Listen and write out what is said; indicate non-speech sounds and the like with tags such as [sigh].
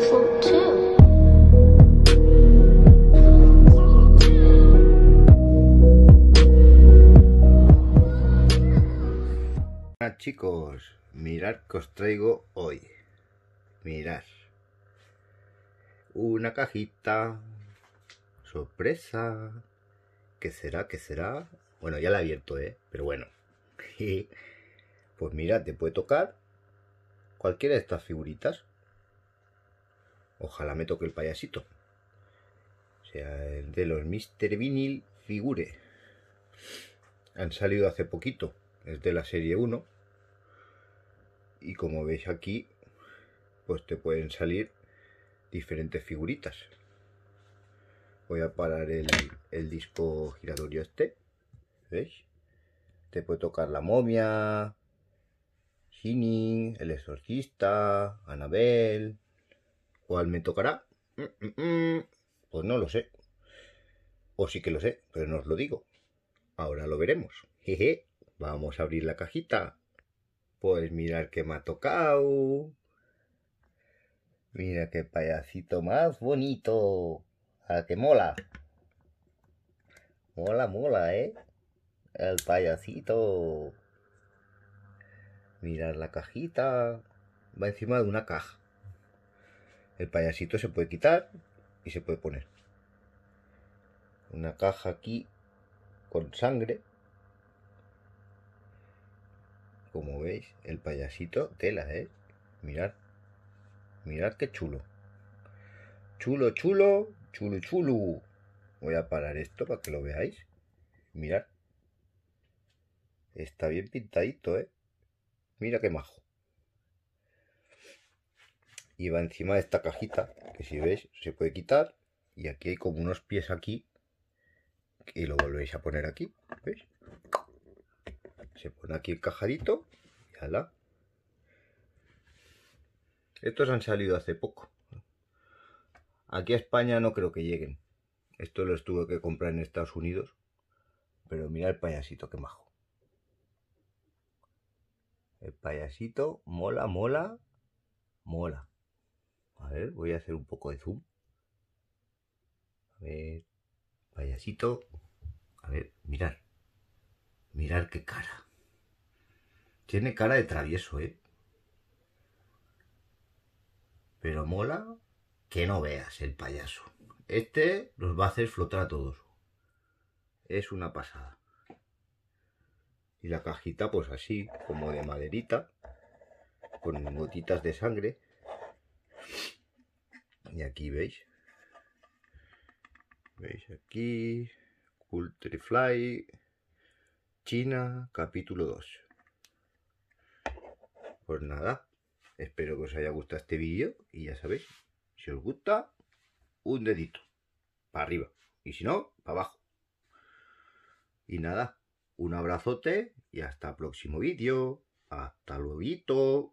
Hola chicos, mirad que os traigo hoy. Mirad. Una cajita. Sorpresa. ¿Qué será? ¿Qué será? Bueno, ya la he abierto, ¿eh? Pero bueno. [laughs] pues mirad, te puede tocar cualquiera de estas figuritas. Ojalá me toque el payasito. O sea, el de los Mr. Vinyl Figure. Han salido hace poquito. Es de la serie 1. Y como veis aquí, pues te pueden salir diferentes figuritas. Voy a parar el, disco giratorio este. ¿Veis? Te puede tocar la momia, Shining, el exorcista, Anabel, ¿Cuál me tocará? Mm, mm, mm. Pues no lo sé. O sí que lo sé, pero no os lo digo. Ahora lo veremos. Jeje, vamos a abrir la cajita. Pues mirar que me ha tocado. Mira qué payasito más bonito. A que mola. Mola, mola, ¿eh? El payasito. Mirar la cajita. Va encima de una caja. El payasito se puede quitar y se puede poner. Una caja aquí con sangre. Como veis, el payasito tela, ¿eh? Mirad. Mirad qué chulo. Chulo, chulo, chulo, chulo. Voy a parar esto para que lo veáis. Mirad. Está bien pintadito, ¿eh? Mira qué majo y va encima de esta cajita, que si veis se puede quitar y aquí hay como unos pies aquí y lo volvéis a poner aquí, ¿veis? Se pone aquí el cajadito y ala. Estos han salido hace poco. Aquí a España no creo que lleguen. Esto lo tuve que comprar en Estados Unidos. Pero mira el payasito, que majo. El payasito mola, mola, mola voy a hacer un poco de zoom. A ver, payasito. A ver, mirar. Mirar qué cara. Tiene cara de travieso, ¿eh? Pero mola que no veas el payaso. Este nos va a hacer flotar a todos. Es una pasada. Y la cajita, pues así, como de maderita, con gotitas de sangre. Y aquí veis. Veis aquí. Cultrifly. China, capítulo 2. Pues nada. Espero que os haya gustado este vídeo. Y ya sabéis, si os gusta, un dedito. Para arriba. Y si no, para abajo. Y nada, un abrazote y hasta el próximo vídeo. Hasta luego.